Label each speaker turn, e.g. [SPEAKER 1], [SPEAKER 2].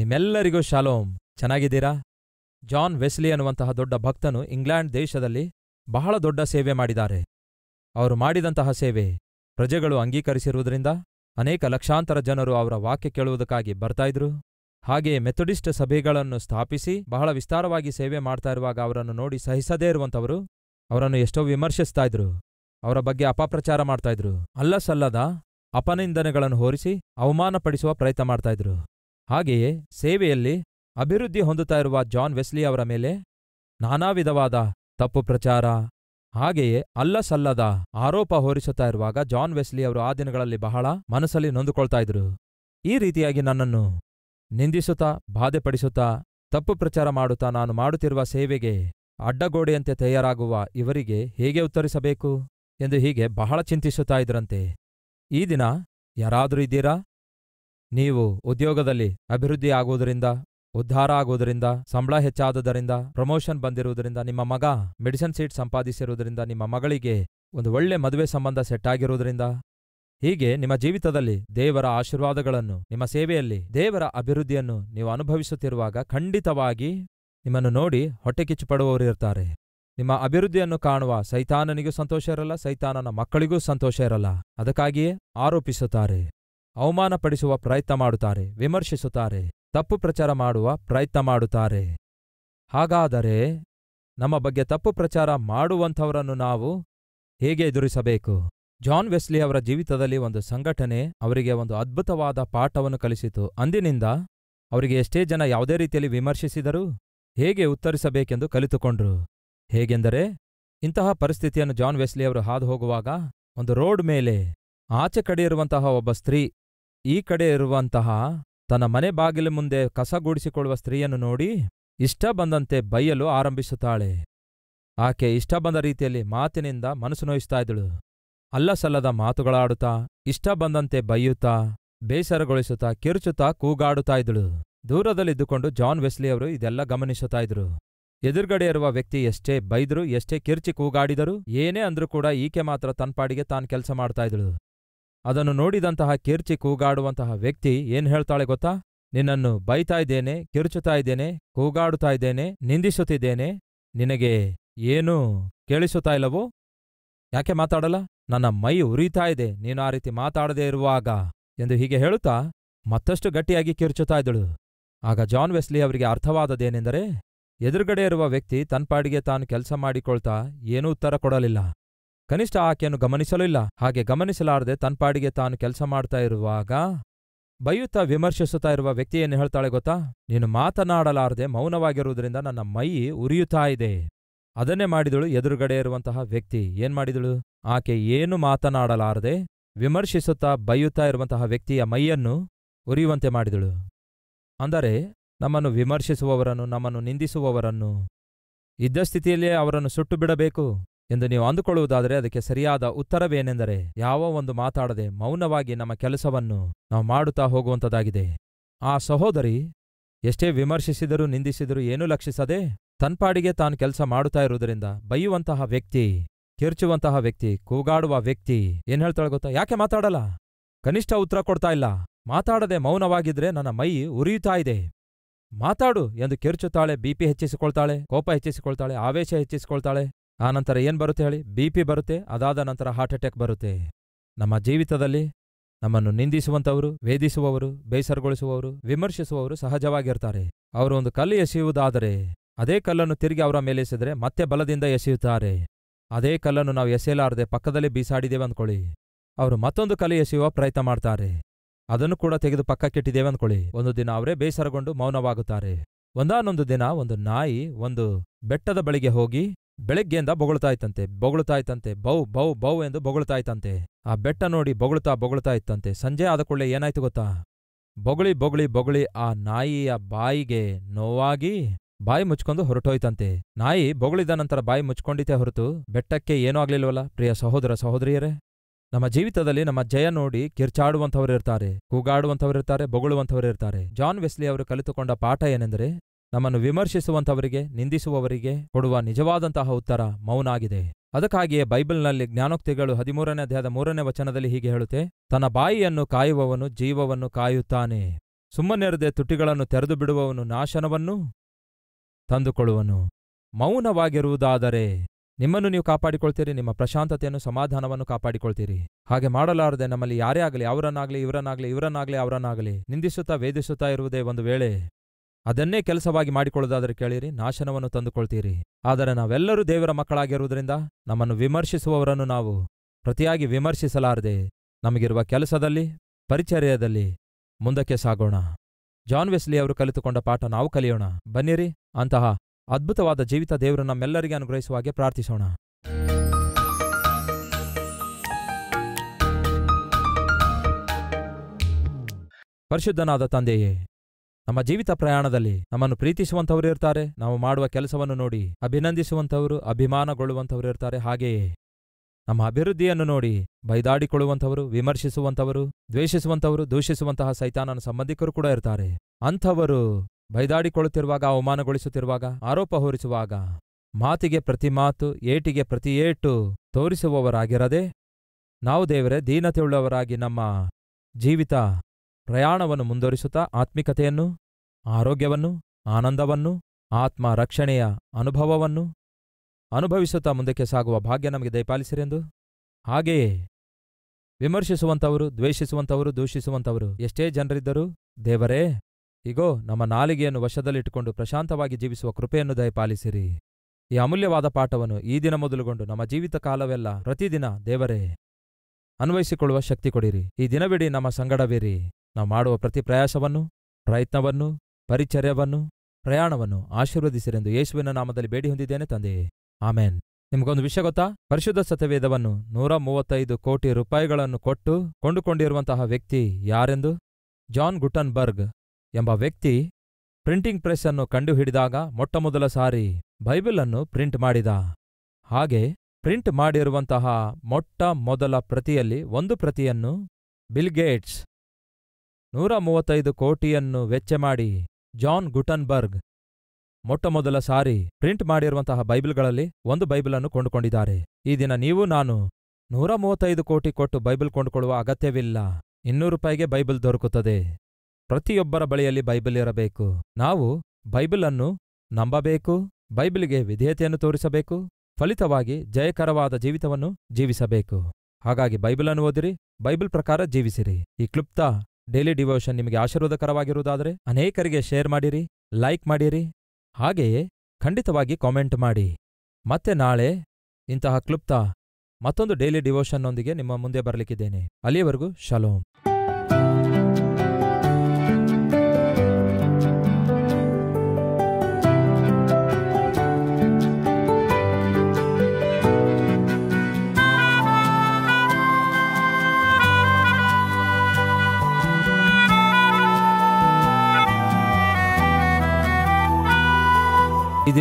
[SPEAKER 1] ನಿಮ್ಮೆಲ್ಲರಿಗೂ ಶಾಲೋಮ್ ಚೆನ್ನಾಗಿದ್ದೀರಾ John Wesley ಅನ್ನುವಂತಹ ದೊಡ್ಡ ಭಕ್ತನು ಇಂಗ್ಲೆಂಡ್ ದೇಶದಲ್ಲಿ ಬಹಳ ದೊಡ್ಡ ಸೇವೆ ಮಾಡಿದ್ದಾರೆ ಅವರು ಮಾಡಿದಂತಹ ಸೇವೆ ಪ್ರಜೆಗಳು ಅಂಗೀಕರಿಸಿರುವುದರಿಂದ ಅನೇಕ ಲಕ್ಷಾಂತರ ಜನರು ಅವರ ವಾಕ್ಯ ಕೇಳುವುದಕ್ಕಾಗಿ ಬರ್ತಾಯಿದ್ರು ಹಾಗೆಯೇ ಮೆಥೊಡಿಸ್ಟ್ ಸಭೆಗಳನ್ನು ಸ್ಥಾಪಿಸಿ ಬಹಳ ವಿಸ್ತಾರವಾಗಿ ಸೇವೆ ಮಾಡ್ತಾ ಇರುವಾಗ ಅವರನ್ನು ನೋಡಿ ಸಹಿಸದೇ ಇರುವಂಥವರು ಅವರನ್ನು ಎಷ್ಟೋ ವಿಮರ್ಶಿಸ್ತಾ ಇದ್ರು ಅವರ ಬಗ್ಗೆ ಅಪಪ್ರಚಾರ ಮಾಡ್ತಾ ಇದ್ರು ಅಲ್ಲ ಸಲ್ಲದ ಅಪನಿಂದನೆಗಳನ್ನು ಹೋರಿಸಿ ಅವಮಾನಪಡಿಸುವ ಪ್ರಯತ್ನ ಮಾಡ್ತಾ ಇದ್ರು ಹಾಗೆಯೇ ಸೇವೆಯಲ್ಲಿ ಅಭಿವೃದ್ಧಿ ಹೊಂದುತ್ತಾ ಇರುವ ಜಾನ್ ವೆಸ್ಲಿ ಅವರ ಮೇಲೆ ನಾನಾ ವಿಧವಾದ ತಪ್ಪು ಪ್ರಚಾರ ಹಾಗೆಯೇ ಅಲ್ಲ ಸಲ್ಲದ ಆರೋಪ ಹೊರಿಸುತ್ತಾ ಇರುವಾಗ ಜಾನ್ ವೆಸ್ಲಿ ಅವರು ಆ ದಿನಗಳಲ್ಲಿ ಬಹಳ ಮನಸ್ಸಲ್ಲಿ ನೊಂದುಕೊಳ್ತಾ ಇದ್ರು ಈ ರೀತಿಯಾಗಿ ನನ್ನನ್ನು ನಿಂದಿಸುತ್ತಾ ಬಾಧೆಪಡಿಸುತ್ತಾ ತಪ್ಪು ಪ್ರಚಾರ ಮಾಡುತ್ತಾ ನಾನು ಮಾಡುತ್ತಿರುವ ಸೇವೆಗೆ ಅಡ್ಡಗೋಡೆಯಂತೆ ತಯಾರಾಗುವ ಇವರಿಗೆ ಹೇಗೆ ಉತ್ತರಿಸಬೇಕು ಎಂದು ಹೀಗೆ ಬಹಳ ಚಿಂತಿಸುತ್ತಾ ಇದ್ರಂತೆ ಈ ದಿನ ಯಾರಾದರೂ ಇದ್ದೀರಾ ನೀವು ಉದ್ಯೋಗದಲ್ಲಿ ಅಭಿವೃದ್ಧಿ ಆಗುವುದರಿಂದ ಉದ್ಧಾರ ಆಗುವುದರಿಂದ ಸಂಬಳ ಹೆಚ್ಚಾದದರಿಂದ ಪ್ರಮೋಷನ್ ಬಂದಿರುವುದರಿಂದ ನಿಮ್ಮ ಮಗ ಮೆಡಿಸಿನ್ ಸೀಟ್ ಸಂಪಾದಿಸಿರುವುದರಿಂದ ನಿಮ್ಮ ಮಗಳಿಗೆ ಒಂದು ಒಳ್ಳೆ ಮದುವೆ ಸಂಬಂಧ ಸೆಟ್ ಆಗಿರುವುದರಿಂದ ಹೀಗೆ ನಿಮ್ಮ ಜೀವಿತದಲ್ಲಿ ದೇವರ ಆಶೀರ್ವಾದಗಳನ್ನು ನಿಮ್ಮ ಸೇವೆಯಲ್ಲಿ ದೇವರ ಅಭಿವೃದ್ಧಿಯನ್ನು ನೀವು ಅನುಭವಿಸುತ್ತಿರುವಾಗ ಖಂಡಿತವಾಗಿ ನಿಮ್ಮನ್ನು ನೋಡಿ ಹೊಟ್ಟೆಕಿಚ್ಚು ಪಡುವವರಿರ್ತಾರೆ ನಿಮ್ಮ ಅಭಿವೃದ್ಧಿಯನ್ನು ಕಾಣುವ ಸೈತಾನನಿಗೂ ಸಂತೋಷ ಇರಲ್ಲ ಸೈತಾನನ ಮಕ್ಕಳಿಗೂ ಸಂತೋಷ ಇರಲ್ಲ ಅದಕ್ಕಾಗಿಯೇ ಆರೋಪಿಸುತ್ತಾರೆ ಅವಮಾನಪಡಿಸುವ ಪ್ರಯತ್ನ ಮಾಡುತ್ತಾರೆ ವಿಮರ್ಶಿಸುತ್ತಾರೆ ತಪ್ಪು ಪ್ರಚಾರ ಮಾಡುವ ಪ್ರಯತ್ನ ಮಾಡುತ್ತಾರೆ ಹಾಗಾದರೆ ನಮ್ಮ ಬಗ್ಗೆ ತಪ್ಪು ಪ್ರಚಾರ ಮಾಡುವಂಥವರನ್ನು ನಾವು ಹೇಗೆ ಎದುರಿಸಬೇಕು ಜಾನ್ ವೆಸ್ಲಿ ಅವರ ಜೀವಿತದಲ್ಲಿ ಒಂದು ಸಂಘಟನೆ ಅವರಿಗೆ ಒಂದು ಅದ್ಭುತವಾದ ಪಾಠವನ್ನು ಕಲಿಸಿತು ಅಂದಿನಿಂದ ಅವರಿಗೆ ಎಷ್ಟೇ ಜನ ಯಾವುದೇ ರೀತಿಯಲ್ಲಿ ವಿಮರ್ಶಿಸಿದರೂ ಹೇಗೆ ಉತ್ತರಿಸಬೇಕೆಂದು ಕಲಿತುಕೊಂಡ್ರು ಹೇಗೆಂದರೆ ಇಂತಹ ಪರಿಸ್ಥಿತಿಯನ್ನು ಜಾನ್ ವೆಸ್ಲಿ ಅವರು ಹಾದು ಹೋಗುವಾಗ ಒಂದು ರೋಡ್ ಮೇಲೆ ಆಚೆ ಕಡೆ ಇರುವಂತಹ ಒಬ್ಬ ಸ್ತ್ರೀ ಈ ಕಡೆ ಇರುವಂತಹ ತನ್ನ ಮನೆ ಬಾಗಿಲು ಮುಂದೆ ಕಸಗೂಡಿಸಿಕೊಳ್ಳುವ ಸ್ತ್ರೀಯನ್ನು ನೋಡಿ ಇಷ್ಟ ಬಂದಂತೆ ಬೈಯಲು ಆರಂಭಿಸುತ್ತಾಳೆ ಆಕೆ ಇಷ್ಟ ಬಂದ ರೀತಿಯಲ್ಲಿ ಮಾತಿನಿಂದ ಮನಸ್ಸು ನೋಯಿಸ್ತಾ ಇದ್ದಳು ಅಲ್ಲಸಲ್ಲದ ಮಾತುಗಳಾಡುತ್ತಾ ಇಷ್ಟ ಬಂದಂತೆ ಬೈಯುತ್ತಾ ಬೇಸರಗೊಳಿಸುತ್ತಾ ಕಿರುಚುತ್ತಾ ಕೂಗಾಡುತ್ತಾ ಇದ್ದಳು ದೂರದಲ್ಲಿದ್ದುಕೊಂಡು ಜಾನ್ ವೆಸ್ಲಿಯವರು ಇದೆಲ್ಲ ಗಮನಿಸುತ್ತಾ ಇದ್ರು ಎದುರುಗಡೆ ಇರುವ ವ್ಯಕ್ತಿ ಎಷ್ಟೇ ಬೈದ್ರು ಎಷ್ಟೇ ಕಿರ್ಚಿ ಕೂಗಾಡಿದರು ಏನೇ ಅಂದ್ರೂ ಕೂಡ ಈಕೆ ಮಾತ್ರ ತನ್ಪಾಡಿಗೆ ತಾನ್ ಕೆಲಸ ಮಾಡ್ತಾ ಇದ್ದಳು ಅದನ್ನು ನೋಡಿದಂತಹ ಕಿರ್ಚಿ ಕೂಗಾಡುವಂತಹ ವ್ಯಕ್ತಿ ಏನ್ ಹೇಳ್ತಾಳೆ ಗೊತ್ತಾ ನಿನ್ನನ್ನು ಬೈತಾ ಇದ್ದೇನೆ ಕಿರುಚುತ್ತಾ ಇದ್ದೇನೆ ಕೂಗಾಡುತ್ತಾ ಇದ್ದೇನೆ ನಿಂದಿಸುತ್ತಿದ್ದೇನೆ ನಿನಗೆ ಏನೂ ಕೇಳಿಸುತ್ತಾ ಇಲ್ಲವೋ ಯಾಕೆ ಮಾತಾಡಲ್ಲ ನನ್ನ ಮೈ ಉರಿತಾ ಇದೆ ನೀನು ಆ ರೀತಿ ಮಾತಾಡದೇ ಇರುವಾಗ ಎಂದು ಹೀಗೆ ಹೇಳುತ್ತಾ ಮತ್ತಷ್ಟು ಗಟ್ಟಿಯಾಗಿ ಕಿರ್ಚುತ್ತಾ ಇದ್ದಳು ಆಗ ಜಾನ್ ವೆಸ್ಲಿ ಅವರಿಗೆ ಅರ್ಥವಾದದೇನೆಂದರೆ ಎದುರುಗಡೆ ಇರುವ ವ್ಯಕ್ತಿ ತನ್ಪಾಡಿಗೆ ತಾನು ಕೆಲಸ ಮಾಡಿಕೊಳ್ತಾ ಏನೂ ಉತ್ತರ ಕೊಡಲಿಲ್ಲ ಕನಿಷ್ಠ ಆಕೆಯನ್ನು ಗಮನಿಸಲೂ ಇಲ್ಲ ಹಾಗೆ ಗಮನಿಸಲಾರದೆ ತನ್ಪಾಡಿಗೆ ತಾನು ಕೆಲಸ ಮಾಡ್ತಾ ಇರುವಾಗ ಬೈಯುತ್ತಾ ವಿಮರ್ಶಿಸುತ್ತಾ ಇರುವ ವ್ಯಕ್ತಿಯೇನು ಹೇಳ್ತಾಳೆ ಗೊತ್ತಾ ನೀನು ಮಾತನಾಡಲಾರದೆ ಮೌನವಾಗಿರುವುದರಿಂದ ನನ್ನ ಮೈ ಉರಿಯುತ್ತಾ ಇದೆ ಅದನ್ನೇ ಮಾಡಿದಳು ಎದುರುಗಡೆ ಇರುವಂತಹ ವ್ಯಕ್ತಿ ಏನ್ಮಾಡಿದಳು ಆಕೆ ಏನು ಮಾತನಾಡಲಾರದೆ ವಿಮರ್ಶಿಸುತ್ತಾ ಬೈಯುತ್ತಾ ಇರುವಂತಹ ವ್ಯಕ್ತಿಯ ಮೈಯನ್ನು ಉರಿಯುವಂತೆ ಮಾಡಿದಳು ಅಂದರೆ ನಮ್ಮನ್ನು ವಿಮರ್ಶಿಸುವವರನ್ನು ನಮ್ಮನ್ನು ನಿಂದಿಸುವವರನ್ನು ಇದ್ದ ಸ್ಥಿತಿಯಲ್ಲಿಯೇ ಅವರನ್ನು ಸುಟ್ಟು ಬಿಡಬೇಕು ಎಂದು ನೀವು ಅಂದುಕೊಳ್ಳುವುದಾದರೆ ಅದಕ್ಕೆ ಸರಿಯಾದ ಉತ್ತರವೇನೆಂದರೆ ಯಾವ ಒಂದು ಮಾತಾಡದೆ ಮೌನವಾಗಿ ನಮ್ಮ ಕೆಲಸವನ್ನು ನಾವು ಮಾಡುತ್ತಾ ಹೋಗುವಂಥದ್ದಾಗಿದೆ ಆ ಸಹೋದರಿ ಎಷ್ಟೇ ವಿಮರ್ಶಿಸಿದರೂ ನಿಂದಿಸಿದರೂ ಏನೂ ಲಕ್ಷಿಸದೆ ತನ್ಪಾಡಿಗೆ ತಾನು ಕೆಲಸ ಮಾಡುತ್ತಾ ಇರುವುದರಿಂದ ಬೈಯುವಂತಹ ವ್ಯಕ್ತಿ ಕೆರ್ಚುವಂತಹ ವ್ಯಕ್ತಿ ಕೂಗಾಡುವ ವ್ಯಕ್ತಿ ಏನ್ ಹೇಳ್ತಾಳೆ ಗೊತ್ತಾ ಯಾಕೆ ಮಾತಾಡಲ್ಲ ಕನಿಷ್ಠ ಉತ್ತರ ಕೊಡ್ತಾ ಇಲ್ಲ ಮಾತಾಡದೆ ಮೌನವಾಗಿದ್ರೆ ನನ್ನ ಮೈ ಉರಿಯುತ್ತಾ ಇದೆ ಮಾತಾಡು ಎಂದು ಕೆರ್ಚುತ್ತಾಳೆ ಬಿಪಿ ಹೆಚ್ಚಿಸಿಕೊಳ್ತಾಳೆ ಕೋಪ ಹೆಚ್ಚಿಸಿಕೊಳ್ತಾಳೆ ಆವೇಶ ಹೆಚ್ಚಿಸಿಕೊಳ್ತಾಳೆ ಆ ನಂತರ ಏನ್ ಬರುತ್ತೆ ಹೇಳಿ ಬಿಪಿ ಬರುತ್ತೆ ಅದಾದ ನಂತರ ಹಾರ್ಟ್ ಅಟ್ಯಾಕ್ ಬರುತ್ತೆ ನಮ್ಮ ಜೀವಿತದಲ್ಲಿ ನಮ್ಮನ್ನು ನಿಂದಿಸುವಂತವರು ವೇದಿಸುವವರು ಬೇಸರಗೊಳಿಸುವವರು ವಿಮರ್ಶಿಸುವವರು ಸಹಜವಾಗಿರ್ತಾರೆ ಅವರು ಒಂದು ಕಲ್ಲು ಎಸೆಯುವುದಾದರೆ ಅದೇ ಕಲ್ಲನ್ನು ತಿರುಗಿ ಅವರ ಎಸೆದರೆ ಮತ್ತೆ ಬಲದಿಂದ ಎಸೆಯುತ್ತಾರೆ ಅದೇ ಕಲ್ಲನ್ನು ನಾವು ಎಸೆಯಲಾರದೆ ಪಕ್ಕದಲ್ಲಿ ಬೀಸಾಡಿದ್ದೇವೆ ಅಂದ್ಕೊಳ್ಳಿ ಅವರು ಮತ್ತೊಂದು ಕಲೆ ಎಸೆಯುವ ಪ್ರಯತ್ನ ಮಾಡ್ತಾರೆ ಅದನ್ನು ಕೂಡ ತೆಗೆದು ಪಕ್ಕಕ್ಕಿಟ್ಟಿದ್ದೇವೆ ಅಂದ್ಕೊಳ್ಳಿ ಒಂದು ದಿನ ಅವರೇ ಬೇಸರಗೊಂಡು ಮೌನವಾಗುತ್ತಾರೆ ಒಂದಾನೊಂದು ದಿನ ಒಂದು ನಾಯಿ ಒಂದು ಬೆಟ್ಟದ ಬಳಿಗೆ ಹೋಗಿ ಬೆಳಗ್ಗೆಯಿಂದ ಬೊಗಳ್ತಾ ಇತ್ತಂತೆ ಬೊಗಳುತ್ತಾ ಇತ್ತಂತೆ ಬೌ ಬೌ ಬೌ ಎಂದು ಬೊಗಳುತ್ತಾ ಇತ್ತಂತೆ ಆ ಬೆಟ್ಟ ನೋಡಿ ಬೊಗಳುತ್ತಾ ಬೊಗಳುತ್ತಾ ಇತ್ತಂತೆ ಸಂಜೆ ಆದ ಕೂಡಲೇ ಏನಾಯ್ತು ಗೊತ್ತಾ ಬೊಗಳಿ ಬೊಗಳಿ ಬೊಗಳಿ ಆ ನಾಯಿಯ ಬಾಯಿಗೆ ನೋವಾಗಿ ಬಾಯಿ ಮುಚ್ಕೊಂಡು ಹೊರಟೋಯ್ತಂತೆ ನಾಯಿ ಬೊಗಳಿದ ನಂತರ ಬಾಯಿ ಮುಚ್ಕೊಂಡಿತೇ ಹೊರತು ಬೆಟ್ಟಕ್ಕೆ ಏನೂ ಆಗ್ಲಿಲ್ವಲ್ಲ ಪ್ರಿಯ ಸಹೋದರ ಸಹೋದರಿಯರೇ ನಮ್ಮ ಜೀವಿತದಲ್ಲಿ ನಮ್ಮ ಜಯ ನೋಡಿ ಕಿರ್ಚಾಡುವಂಥವರಿರ್ತಾರೆ ಕೂಗಾಡುವಂಥವರಿರ್ತಾರೆ ಬೊಗಳುವಂಥವರಿರ್ತಾರೆ ಜಾನ್ ವೆಸ್ಲಿ ಅವರು ಕಲಿತುಕೊಂಡ ಪಾಠ ಏನೆಂದರೆ ನಮ್ಮನ್ನು ವಿಮರ್ಶಿಸುವಂಥವರಿಗೆ ನಿಂದಿಸುವವರಿಗೆ ಕೊಡುವ ನಿಜವಾದಂತಹ ಉತ್ತರ ಮೌನ ಆಗಿದೆ ಅದಕ್ಕಾಗಿಯೇ ಬೈಬಲ್ನಲ್ಲಿ ಜ್ಞಾನೋಕ್ತಿಗಳು ಹದಿಮೂರನೇ ಅಧ್ಯಾಯದ ಮೂರನೇ ವಚನದಲ್ಲಿ ಹೀಗೆ ಹೇಳುತ್ತೆ ತನ್ನ ಬಾಯಿಯನ್ನು ಕಾಯುವವನು ಜೀವವನ್ನು ಕಾಯುತ್ತಾನೆ ಸುಮ್ಮನೆರದೆ ತುಟಿಗಳನ್ನು ತೆರೆದು ಬಿಡುವವನು ನಾಶನವನ್ನೂ ತಂದುಕೊಳ್ಳುವನು ಮೌನವಾಗಿರುವುದಾದರೆ ನಿಮ್ಮನ್ನು ನೀವು ಕಾಪಾಡಿಕೊಳ್ತೀರಿ ನಿಮ್ಮ ಪ್ರಶಾಂತತೆಯನ್ನು ಸಮಾಧಾನವನ್ನು ಕಾಪಾಡಿಕೊಳ್ತೀರಿ ಹಾಗೆ ಮಾಡಲಾರದೆ ನಮ್ಮಲ್ಲಿ ಯಾರೇ ಆಗಲಿ ಅವರನ್ನಾಗಲಿ ಇವರನ್ನಾಗಲಿ ಇವರನ್ನಾಗಲಿ ಅವರನ್ನಾಗಲಿ ನಿಂದಿಸುತ್ತಾ ವೇದಿಸುತ್ತಾ ಇರುವುದೇ ಒಂದು ವೇಳೆ ಅದನ್ನೇ ಕೆಲಸವಾಗಿ ಮಾಡಿಕೊಳ್ಳುವುದಾದರೆ ಕೇಳಿರಿ ನಾಶನವನ್ನು ತಂದುಕೊಳ್ತೀರಿ ಆದರೆ ನಾವೆಲ್ಲರೂ ದೇವರ ಮಕ್ಕಳಾಗಿರುವುದರಿಂದ ನಮ್ಮನ್ನು ವಿಮರ್ಶಿಸುವವರನ್ನು ನಾವು ಪ್ರತಿಯಾಗಿ ವಿಮರ್ಶಿಸಲಾರದೆ ನಮಗಿರುವ ಕೆಲಸದಲ್ಲಿ ಪರಿಚರ್ಯದಲ್ಲಿ ಮುಂದಕ್ಕೆ ಸಾಗೋಣ ಜಾನ್ ವೆಸ್ಲಿ ಅವರು ಕಲಿತುಕೊಂಡ ಪಾಠ ನಾವು ಕಲಿಯೋಣ ಬನ್ನಿರಿ ಅಂತಹ ಅದ್ಭುತವಾದ ಜೀವಿತ ದೇವರು ನಮ್ಮೆಲ್ಲರಿಗೆ ಅನುಗ್ರಹಿಸುವ ಹಾಗೆ ಪ್ರಾರ್ಥಿಸೋಣ ಪರಿಶುದ್ಧನಾದ ತಂದೆಯೇ ನಮ್ಮ ಜೀವಿತ ಪ್ರಯಾಣದಲ್ಲಿ ನಮ್ಮನ್ನು ಪ್ರೀತಿಸುವಂಥವರು ಇರ್ತಾರೆ ನಾವು ಮಾಡುವ ಕೆಲಸವನ್ನು ನೋಡಿ ಅಭಿನಂದಿಸುವಂಥವರು ಅಭಿಮಾನಗೊಳ್ಳುವಂಥವರು ಇರ್ತಾರೆ ಹಾಗೆಯೇ ನಮ್ಮ ಅಭಿವೃದ್ಧಿಯನ್ನು ನೋಡಿ ಬೈದಾಡಿಕೊಳ್ಳುವಂಥವರು ವಿಮರ್ಶಿಸುವಂಥವರು ದ್ವೇಷಿಸುವಂಥವರು ದೂಷಿಸುವಂತಹ ಸೈತಾನನ ಸಂಬಂಧಿಕರು ಕೂಡ ಇರ್ತಾರೆ ಅಂಥವರು ಬೈದಾಡಿಕೊಳ್ಳುತ್ತಿರುವಾಗ ಅವಮಾನಗೊಳಿಸುತ್ತಿರುವಾಗ ಆರೋಪ ಹೊರಿಸುವಾಗ ಮಾತಿಗೆ ಪ್ರತಿ ಮಾತು ಏಟಿಗೆ ಪ್ರತಿ ಏಟು ತೋರಿಸುವವರಾಗಿರದೆ ನಾವು ದೇವರೇ ದೀನತೆಯುಳ್ಳವರಾಗಿ ನಮ್ಮ ಜೀವಿತ ಪ್ರಯಾಣವನ್ನು ಮುಂದುವರಿಸುತ್ತಾ ಆತ್ಮಿಕತೆಯನ್ನು ಆರೋಗ್ಯವನ್ನು ಆನಂದವನ್ನು ಆತ್ಮ ರಕ್ಷಣೆಯ ಅನುಭವವನ್ನು ಅನುಭವಿಸುತ್ತಾ ಮುಂದಕ್ಕೆ ಸಾಗುವ ಭಾಗ್ಯ ನಮಗೆ ದಯಪಾಲಿಸಿರೆಂದು ಹಾಗೆಯೇ ವಿಮರ್ಶಿಸುವಂಥವರು ದ್ವೇಷಿಸುವಂಥವರು ದೂಷಿಸುವಂಥವರು ಎಷ್ಟೇ ಜನರಿದ್ದರೂ ದೇವರೇ ಇಗೋ ನಮ್ಮ ನಾಲಿಗೆಯನ್ನು ವಶದಲ್ಲಿಟ್ಟುಕೊಂಡು ಪ್ರಶಾಂತವಾಗಿ ಜೀವಿಸುವ ಕೃಪೆಯನ್ನು ದಯಪಾಲಿಸಿರಿ ಈ ಅಮೂಲ್ಯವಾದ ಪಾಠವನ್ನು ಈ ದಿನ ಮೊದಲುಗೊಂಡು ನಮ್ಮ ಜೀವಿತ ಕಾಲವೆಲ್ಲ ಪ್ರತಿದಿನ ದೇವರೇ ಅನ್ವಯಿಸಿಕೊಳ್ಳುವ ಶಕ್ತಿ ಕೊಡಿರಿ ಈ ದಿನವಿಡೀ ನಮ್ಮ ಸಂಗಡವಿರಿ ನಾವು ಮಾಡುವ ಪ್ರತಿ ಪ್ರಯಾಸವನ್ನು ಪ್ರಯತ್ನವನ್ನು ಪರಿಚರ್ಯವನ್ನು ಪ್ರಯಾಣವನ್ನು ಆಶೀರ್ವದಿಸಿರೆಂದು ಯೇಸುವಿನ ನಾಮದಲ್ಲಿ ಬೇಡಿ ಹೊಂದಿದ್ದೇನೆ ತಂದೆಯೇ ಆಮೇನ್ ನಿಮಗೊಂದು ವಿಷಯ ಗೊತ್ತಾ ಪರಿಶುದ್ಧ ಸತ್ಯವೇದವನ್ನು ನೂರ ಮೂವತ್ತೈದು ಕೋಟಿ ರೂಪಾಯಿಗಳನ್ನು ಕೊಟ್ಟು ಕೊಂಡುಕೊಂಡಿರುವಂತಹ ವ್ಯಕ್ತಿ ಯಾರೆಂದು ಜಾನ್ ಗುಟನ್ಬರ್ಗ್ ಎಂಬ ವ್ಯಕ್ತಿ ಪ್ರಿಂಟಿಂಗ್ ಪ್ರೆಸ್ ಅನ್ನು ಕಂಡುಹಿಡಿದಾಗ ಮೊಟ್ಟಮೊದಲ ಸಾರಿ ಬೈಬಲ್ ಅನ್ನು ಪ್ರಿಂಟ್ ಮಾಡಿದ ಹಾಗೆ ಪ್ರಿಂಟ್ ಮಾಡಿರುವಂತಹ ಮೊಟ್ಟ ಮೊದಲ ಪ್ರತಿಯಲ್ಲಿ ಒಂದು ಪ್ರತಿಯನ್ನು ಬಿಲ್ಗೇಟ್ಸ್ ನೂರ ಮೂವತ್ತೈದು ಕೋಟಿಯನ್ನು ವೆಚ್ಚ ಮಾಡಿ ಜಾನ್ ಗುಟನ್ಬರ್ಗ್ ಮೊಟ್ಟಮೊದಲ ಸಾರಿ ಪ್ರಿಂಟ್ ಮಾಡಿರುವಂತಹ ಬೈಬಲ್ಗಳಲ್ಲಿ ಒಂದು ಬೈಬಲನ್ನು ಕೊಂಡುಕೊಂಡಿದ್ದಾರೆ ಈ ದಿನ ನೀವು ನಾನು ನೂರ ಮೂವತ್ತೈದು ಕೋಟಿ ಕೊಟ್ಟು ಬೈಬಲ್ ಕೊಂಡುಕೊಳ್ಳುವ ಅಗತ್ಯವಿಲ್ಲ ಇನ್ನೂರು ರೂಪಾಯಿಗೆ ಬೈಬಲ್ ದೊರಕುತ್ತದೆ ಪ್ರತಿಯೊಬ್ಬರ ಬಳಿಯಲ್ಲಿ ಬೈಬಲ್ ಇರಬೇಕು ನಾವು ಬೈಬಲ್ ಅನ್ನು ನಂಬಬೇಕು ಬೈಬಲ್ಗೆ ವಿಧೇಯತೆಯನ್ನು ತೋರಿಸಬೇಕು ಫಲಿತವಾಗಿ ಜಯಕರವಾದ ಜೀವಿತವನ್ನು ಜೀವಿಸಬೇಕು ಹಾಗಾಗಿ ಬೈಬಲನ್ನು ಓದಿರಿ ಬೈಬಲ್ ಪ್ರಕಾರ ಜೀವಿಸಿರಿ ಈ ಕ್ಲುಪ್ತ ಡೈಲಿ ಡಿವೋಷನ್ ನಿಮಗೆ ಆಶೀರ್ವಾದಕರವಾಗಿರುವುದಾದರೆ ಅನೇಕರಿಗೆ ಶೇರ್ ಮಾಡಿರಿ ಲೈಕ್ ಮಾಡಿರಿ ಹಾಗೆಯೇ ಖಂಡಿತವಾಗಿ ಕಾಮೆಂಟ್ ಮಾಡಿ ಮತ್ತೆ ನಾಳೆ ಇಂತಹ ಕ್ಲುಪ್ತ ಮತ್ತೊಂದು ಡೈಲಿ ಡಿವೋಷನ್ನೊಂದಿಗೆ ನಿಮ್ಮ ಮುಂದೆ ಬರಲಿಕ್ಕಿದ್ದೇನೆ ಅಲ್ಲಿಯವರೆಗೂ ಶಲೋಮ್